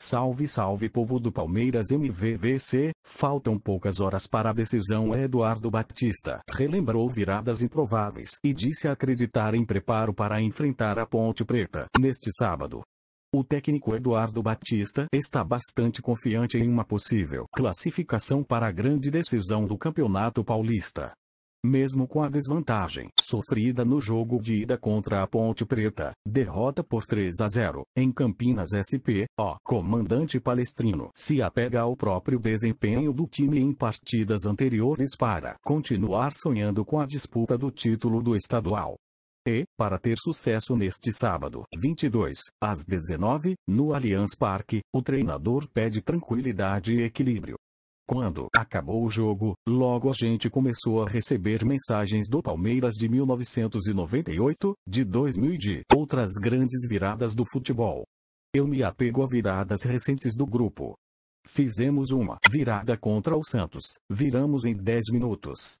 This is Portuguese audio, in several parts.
Salve salve povo do Palmeiras MVVC, faltam poucas horas para a decisão é Eduardo Batista relembrou viradas improváveis e disse acreditar em preparo para enfrentar a Ponte Preta neste sábado. O técnico Eduardo Batista está bastante confiante em uma possível classificação para a grande decisão do Campeonato Paulista mesmo com a desvantagem sofrida no jogo de ida contra a Ponte Preta, derrota por 3 a 0, em Campinas SP, o comandante palestrino se apega ao próprio desempenho do time em partidas anteriores para continuar sonhando com a disputa do título do estadual. E, para ter sucesso neste sábado, 22, às 19, no Allianz Parque, o treinador pede tranquilidade e equilíbrio. Quando acabou o jogo, logo a gente começou a receber mensagens do Palmeiras de 1998, de 2000 e de outras grandes viradas do futebol. Eu me apego a viradas recentes do grupo. Fizemos uma virada contra o Santos, viramos em 10 minutos.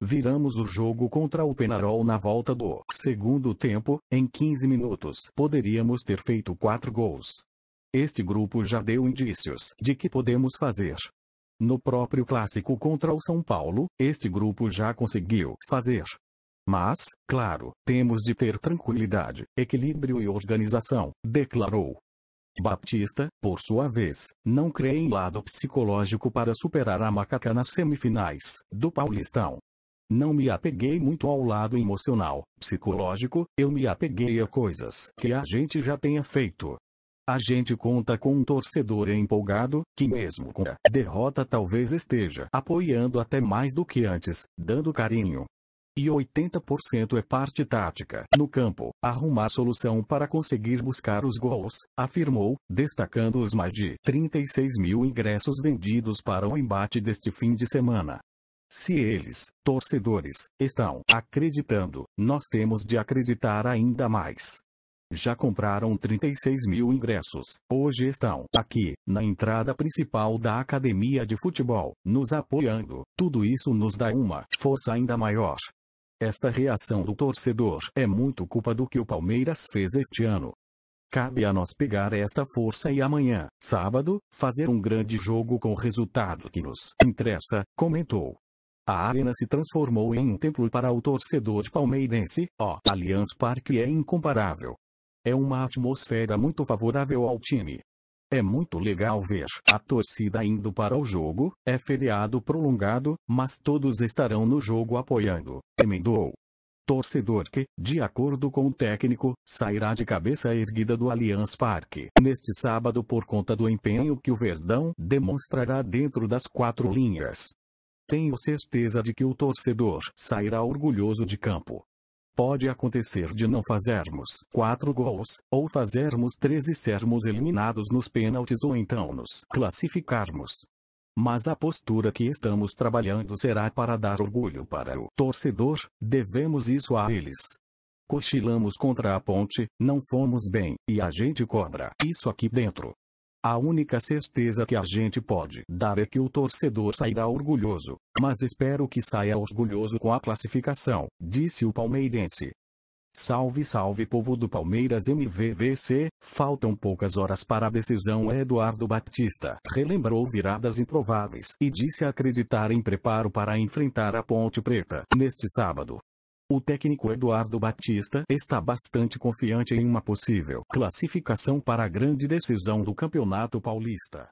Viramos o jogo contra o Penarol na volta do segundo tempo, em 15 minutos poderíamos ter feito 4 gols. Este grupo já deu indícios de que podemos fazer no próprio clássico contra o São Paulo, este grupo já conseguiu fazer. Mas, claro, temos de ter tranquilidade, equilíbrio e organização, declarou. Batista, por sua vez, não crê em lado psicológico para superar a macaca nas semifinais do Paulistão. Não me apeguei muito ao lado emocional, psicológico, eu me apeguei a coisas que a gente já tenha feito, a gente conta com um torcedor empolgado, que mesmo com a derrota talvez esteja apoiando até mais do que antes, dando carinho. E 80% é parte tática no campo, arrumar solução para conseguir buscar os gols, afirmou, destacando os mais de 36 mil ingressos vendidos para o embate deste fim de semana. Se eles, torcedores, estão acreditando, nós temos de acreditar ainda mais. Já compraram 36 mil ingressos. Hoje estão aqui, na entrada principal da Academia de Futebol, nos apoiando. Tudo isso nos dá uma força ainda maior. Esta reação do torcedor é muito culpa do que o Palmeiras fez este ano. Cabe a nós pegar esta força e amanhã, sábado, fazer um grande jogo com o resultado que nos interessa, comentou. A arena se transformou em um templo para o torcedor palmeirense, ó, Allianz Parque é incomparável. É uma atmosfera muito favorável ao time. É muito legal ver a torcida indo para o jogo, é feriado prolongado, mas todos estarão no jogo apoiando, emendou. Torcedor que, de acordo com o técnico, sairá de cabeça erguida do Allianz Parque neste sábado por conta do empenho que o Verdão demonstrará dentro das quatro linhas. Tenho certeza de que o torcedor sairá orgulhoso de campo. Pode acontecer de não fazermos quatro gols, ou fazermos três e sermos eliminados nos pênaltis ou então nos classificarmos. Mas a postura que estamos trabalhando será para dar orgulho para o torcedor, devemos isso a eles. Cochilamos contra a ponte, não fomos bem, e a gente cobra isso aqui dentro. A única certeza que a gente pode dar é que o torcedor sairá orgulhoso, mas espero que saia orgulhoso com a classificação, disse o palmeirense. Salve salve povo do Palmeiras MVVC, faltam poucas horas para a decisão Eduardo Batista relembrou viradas improváveis e disse acreditar em preparo para enfrentar a Ponte Preta neste sábado. O técnico Eduardo Batista está bastante confiante em uma possível classificação para a grande decisão do Campeonato Paulista.